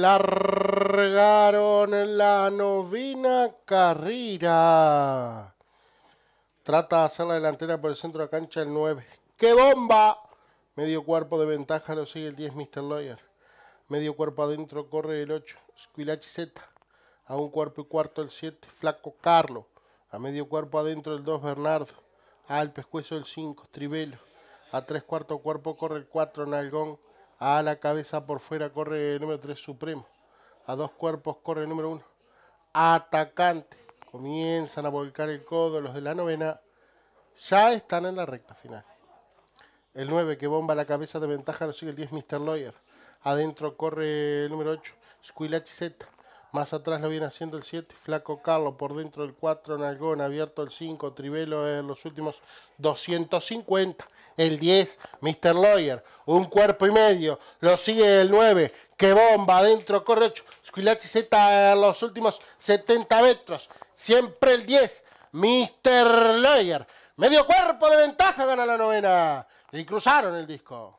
largaron la novena carrera. Trata de hacer la delantera por el centro de la cancha el 9. ¡Qué bomba! Medio cuerpo de ventaja lo sigue el 10 Mr. Lawyer. Medio cuerpo adentro corre el 8. Squilachi Z. A un cuerpo y cuarto el 7. Flaco Carlo. A medio cuerpo adentro el 2 Bernardo. Al pescuezo el 5. Tribelo. A tres cuarto cuerpo corre el 4 Nalgón. A la cabeza por fuera corre el número 3 supremo. A dos cuerpos corre el número 1. Atacante. Comienzan a volcar el codo los de la novena. Ya están en la recta final. El 9 que bomba la cabeza de ventaja lo sigue el 10 Mr. Lawyer. Adentro corre el número 8. Squilach Z. Más atrás lo viene haciendo el 7, Flaco Carlos, por dentro del 4, Nalgón, abierto el 5, Trivelo en los últimos 250. El 10, Mr. Lawyer, un cuerpo y medio. Lo sigue el 9, que bomba, adentro corre 8, Squilachi Z en los últimos 70 metros. Siempre el 10, Mr. Lawyer. Medio cuerpo de ventaja gana la novena. Y cruzaron el disco.